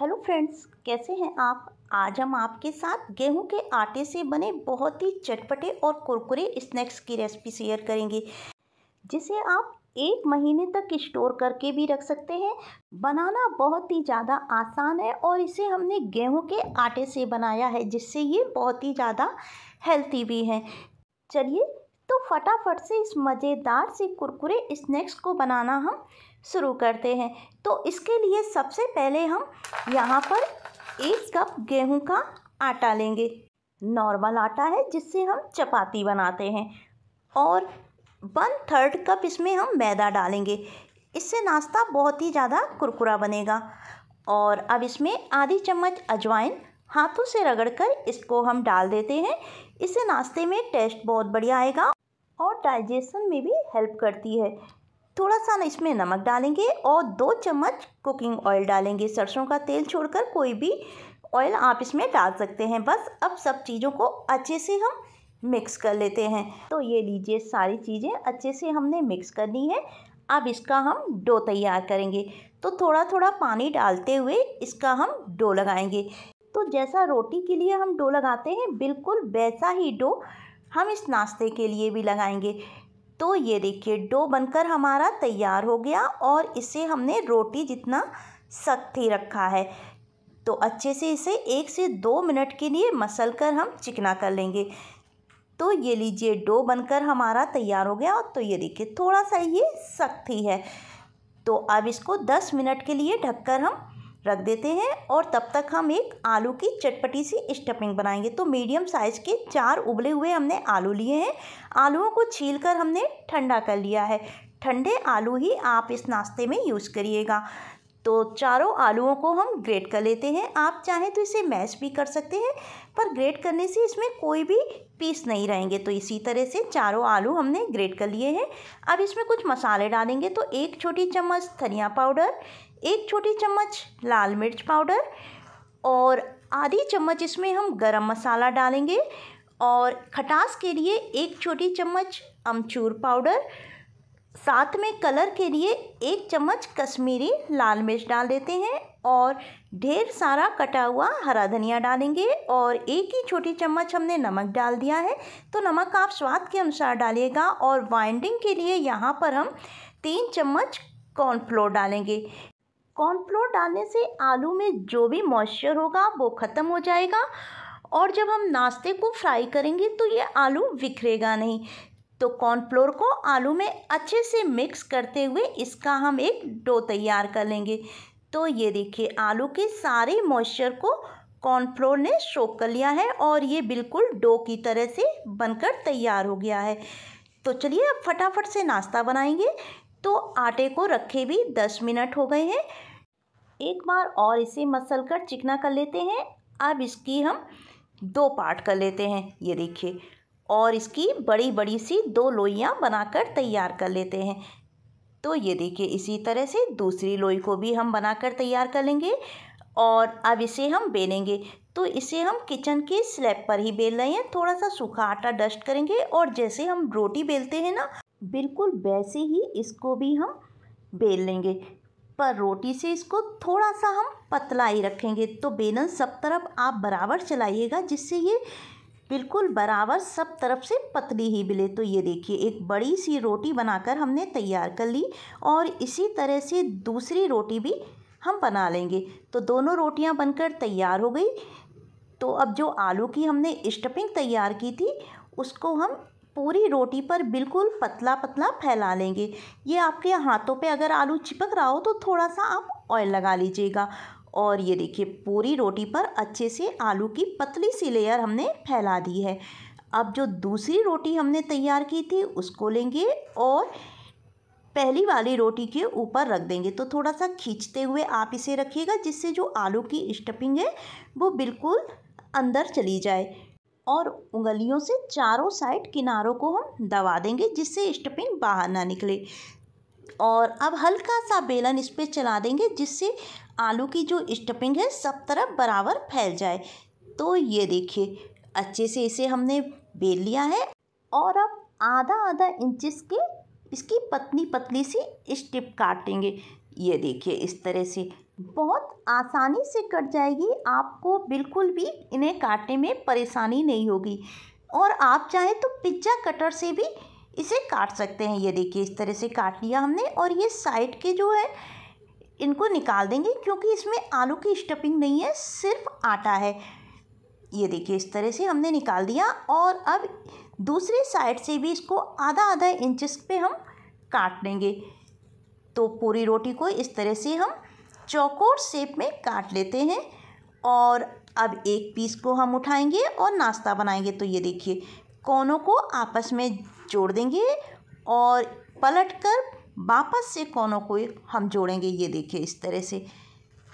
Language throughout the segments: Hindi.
हेलो फ्रेंड्स कैसे हैं आप आज हम आपके साथ गेहूं के आटे से बने बहुत ही चटपटे और कुरकुरे स्नैक्स की रेसिपी शेयर करेंगे जिसे आप एक महीने तक स्टोर करके भी रख सकते हैं बनाना बहुत ही ज़्यादा आसान है और इसे हमने गेहूं के आटे से बनाया है जिससे ये बहुत ही ज़्यादा हेल्थी भी है चलिए तो फटाफट से इस मज़ेदार से कुरकुरे स्नैक्स को बनाना हम शुरू करते हैं तो इसके लिए सबसे पहले हम यहाँ पर एक कप गेहूं का आटा लेंगे नॉर्मल आटा है जिससे हम चपाती बनाते हैं और वन थर्ड कप इसमें हम मैदा डालेंगे इससे नाश्ता बहुत ही ज़्यादा कुरकुरा बनेगा और अब इसमें आधी चम्मच अजवाइन हाथों से रगड़कर इसको हम डाल देते हैं इससे नाश्ते में टेस्ट बहुत बढ़िया आएगा और डाइजेशन में भी हेल्प करती है थोड़ा सा ना इसमें नमक डालेंगे और दो चम्मच कुकिंग ऑयल डालेंगे सरसों का तेल छोड़कर कोई भी ऑयल आप इसमें डाल सकते हैं बस अब सब चीज़ों को अच्छे से हम मिक्स कर लेते हैं तो ये लीजिए सारी चीज़ें अच्छे से हमने मिक्स करनी है अब इसका हम डो तैयार करेंगे तो थोड़ा थोड़ा पानी डालते हुए इसका हम डो लगाएंगे तो जैसा रोटी के लिए हम डो लगाते हैं बिल्कुल वैसा ही डो हम इस नाश्ते के लिए भी लगाएंगे तो ये देखिए डो बनकर हमारा तैयार हो गया और इसे हमने रोटी जितना सख्त ही रखा है तो अच्छे से इसे एक से दो मिनट के लिए मसल कर हम चिकना कर लेंगे तो ये लीजिए डो बनकर हमारा तैयार हो गया तो ये देखिए थोड़ा सा ये सख्त ही है तो अब इसको दस मिनट के लिए ढककर हम रख देते हैं और तब तक हम एक आलू की चटपटी सी स्टफिंग बनाएंगे तो मीडियम साइज़ के चार उबले हुए हमने आलू लिए हैं आलूओं को छीलकर हमने ठंडा कर लिया है ठंडे आलू ही आप इस नाश्ते में यूज़ करिएगा तो चारों आलूओं को हम ग्रेट कर लेते हैं आप चाहें तो इसे मैश भी कर सकते हैं पर ग्रेट करने से इसमें कोई भी पीस नहीं रहेंगे तो इसी तरह से चारों आलू हमने ग्रेट कर लिए हैं अब इसमें कुछ मसाले डालेंगे तो एक छोटी चम्मच धनिया पाउडर एक छोटी चम्मच लाल मिर्च पाउडर और आधी चम्मच इसमें हम गरम मसाला डालेंगे और खटास के लिए एक छोटी चम्मच अमचूर पाउडर साथ में कलर के लिए एक चम्मच कश्मीरी लाल मिर्च डाल देते हैं और ढेर सारा कटा हुआ हरा धनिया डालेंगे और एक ही छोटी चम्मच हमने नमक डाल दिया है तो नमक आप स्वाद के अनुसार डालिएगा और वाइंडिंग के लिए यहाँ पर हम तीन चम्मच कॉर्नफ्लोर डालेंगे कॉर्नफ्लोर डालने से आलू में जो भी मॉइस्चर होगा वो ख़त्म हो जाएगा और जब हम नाश्ते को फ्राई करेंगे तो ये आलू बिखरेगा नहीं तो कॉर्नफ्लोर को आलू में अच्छे से मिक्स करते हुए इसका हम एक डो तैयार कर लेंगे तो ये देखिए आलू के सारे मॉइस्चर को कॉर्नफ्लोर ने शोक कर लिया है और ये बिल्कुल डो की तरह से बनकर तैयार हो गया है तो चलिए अब फटाफट से नाश्ता बनाएंगे तो आटे को रखे भी दस मिनट हो गए हैं एक बार और इसे मसल कर चिकना कर लेते हैं अब इसकी हम दो पार्ट कर लेते हैं ये देखिए और इसकी बड़ी बड़ी सी दो लोइयाँ बनाकर तैयार कर लेते हैं तो ये देखिए इसी तरह से दूसरी लोई को भी हम बनाकर तैयार कर लेंगे और अब इसे हम बेलेंगे तो इसे हम किचन के स्लैब पर ही बेल रहे हैं थोड़ा सा सूखा आटा डस्ट करेंगे और जैसे हम रोटी बेलते हैं ना बिल्कुल वैसे ही इसको भी हम बेल लेंगे पर रोटी से इसको थोड़ा सा हम पतला ही रखेंगे तो बेलन सब तरफ आप बराबर चलाइएगा जिससे ये बिल्कुल बराबर सब तरफ से पतली ही मिले तो ये देखिए एक बड़ी सी रोटी बनाकर हमने तैयार कर ली और इसी तरह से दूसरी रोटी भी हम बना लेंगे तो दोनों रोटियां बनकर तैयार हो गई तो अब जो आलू की हमने स्टफिंग तैयार की थी उसको हम पूरी रोटी पर बिल्कुल पतला पतला फैला लेंगे ये आपके हाथों पे अगर आलू चिपक रहा हो तो थोड़ा सा आप ऑयल लगा लीजिएगा और ये देखिए पूरी रोटी पर अच्छे से आलू की पतली सी लेयर हमने फैला दी है अब जो दूसरी रोटी हमने तैयार की थी उसको लेंगे और पहली वाली रोटी के ऊपर रख देंगे तो थोड़ा सा खींचते हुए आप इसे रखिएगा जिससे जो आलू की स्टफिंग है वो बिल्कुल अंदर चली जाए और उंगलियों से चारों साइड किनारों को हम दबा देंगे जिससे स्टफिंग बाहर ना निकले और अब हल्का सा बेलन इस पर चला देंगे जिससे आलू की जो स्टफिंग है सब तरफ बराबर फैल जाए तो ये देखिए अच्छे से इसे हमने बेल लिया है और अब आधा आधा इंचिस के इसकी पतली पतली सी स्टिप काटेंगे ये देखिए इस तरह से बहुत आसानी से कट जाएगी आपको बिल्कुल भी इन्हें काटने में परेशानी नहीं होगी और आप चाहें तो पिज्जा कटर से भी इसे काट सकते हैं ये देखिए इस तरह से काट लिया हमने और ये साइड के जो है इनको निकाल देंगे क्योंकि इसमें आलू की स्टफिंग नहीं है सिर्फ आटा है ये देखिए इस तरह से हमने निकाल दिया और अब दूसरी साइड से भी इसको आधा आधा इंचेस पे हम काट लेंगे तो पूरी रोटी को इस तरह से हम चौकोर शेप में काट लेते हैं और अब एक पीस को हम उठाएंगे और नाश्ता बनाएंगे तो ये देखिए कोनों को आपस में जोड़ देंगे और पलट कर वापस से कोनों को हम जोड़ेंगे ये देखिए इस तरह से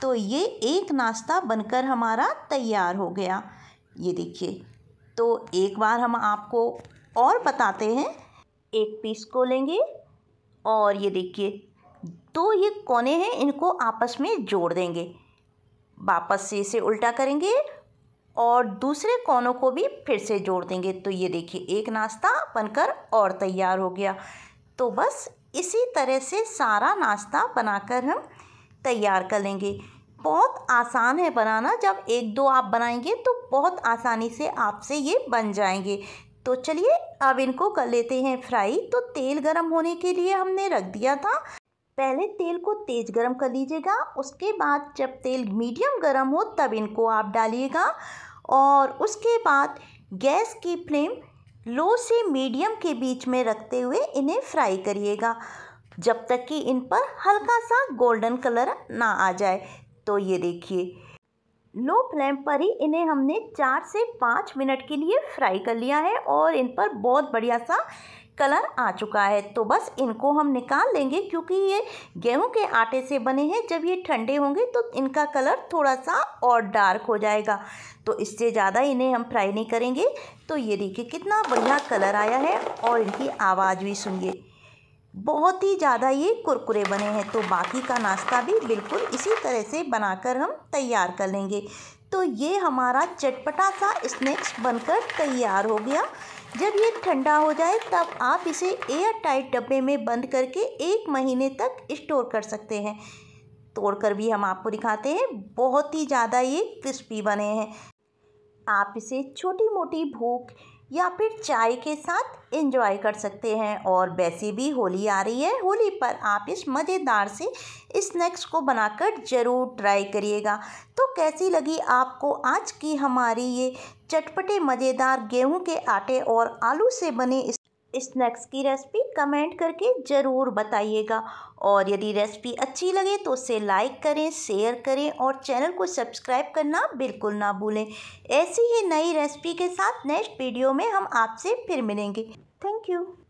तो ये एक नाश्ता बनकर हमारा तैयार हो गया ये देखिए तो एक बार हम आपको और बताते हैं एक पीस को लेंगे और ये देखिए दो तो ये कोने हैं इनको आपस में जोड़ देंगे वापस से इसे उल्टा करेंगे और दूसरे कोनों को भी फिर से जोड़ देंगे तो ये देखिए एक नाश्ता बनकर और तैयार हो गया तो बस इसी तरह से सारा नाश्ता बनाकर हम तैयार कर लेंगे बहुत आसान है बनाना जब एक दो आप बनाएंगे तो बहुत आसानी से आपसे ये बन जाएंगे तो चलिए अब इनको कर लेते हैं फ्राई तो तेल गरम होने के लिए हमने रख दिया था पहले तेल को तेज गरम कर लीजिएगा उसके बाद जब तेल मीडियम गरम हो तब इनको आप डालिएगा और उसके बाद गैस की फ्लेम लो से मीडियम के बीच में रखते हुए इन्हें फ्राई करिएगा जब तक कि इन पर हल्का सा गोल्डन कलर ना आ जाए तो ये देखिए लो फ्लेम पर ही इन्हें हमने चार से पाँच मिनट के लिए फ्राई कर लिया है और इन पर बहुत बढ़िया सा कलर आ चुका है तो बस इनको हम निकाल लेंगे क्योंकि ये गेहूं के आटे से बने हैं जब ये ठंडे होंगे तो इनका कलर थोड़ा सा और डार्क हो जाएगा तो इससे ज़्यादा इन्हें हम फ्राई नहीं करेंगे तो ये देखिए कितना बढ़िया कलर आया है और इनकी आवाज़ भी सुनिए बहुत ही ज़्यादा ये कुरकुरे बने हैं तो बाकी का नाश्ता भी बिल्कुल इसी तरह से बनाकर हम तैयार कर लेंगे तो ये हमारा चटपटा सा स्नैक्स बनकर तैयार हो गया जब ये ठंडा हो जाए तब आप इसे एयर टाइट डब्बे में बंद करके एक महीने तक स्टोर कर सकते हैं तोड़कर भी हम आपको दिखाते हैं बहुत ही ज़्यादा ये क्रिस्पी बने हैं आप इसे छोटी मोटी भूख या फिर चाय के साथ इंजॉय कर सकते हैं और वैसे भी होली आ रही है होली पर आप इस मज़ेदार से स्नैक्स को बनाकर ज़रूर ट्राई करिएगा तो कैसी लगी आपको आज की हमारी ये चटपटे मज़ेदार गेहूं के आटे और आलू से बने स्नैक्स की रेसिपी कमेंट करके ज़रूर बताइएगा और यदि रेसिपी अच्छी लगे तो उसे लाइक करें शेयर करें और चैनल को सब्सक्राइब करना बिल्कुल ना भूलें ऐसी ही नई रेसिपी के साथ नेक्स्ट वीडियो में हम आपसे फिर मिलेंगे थैंक यू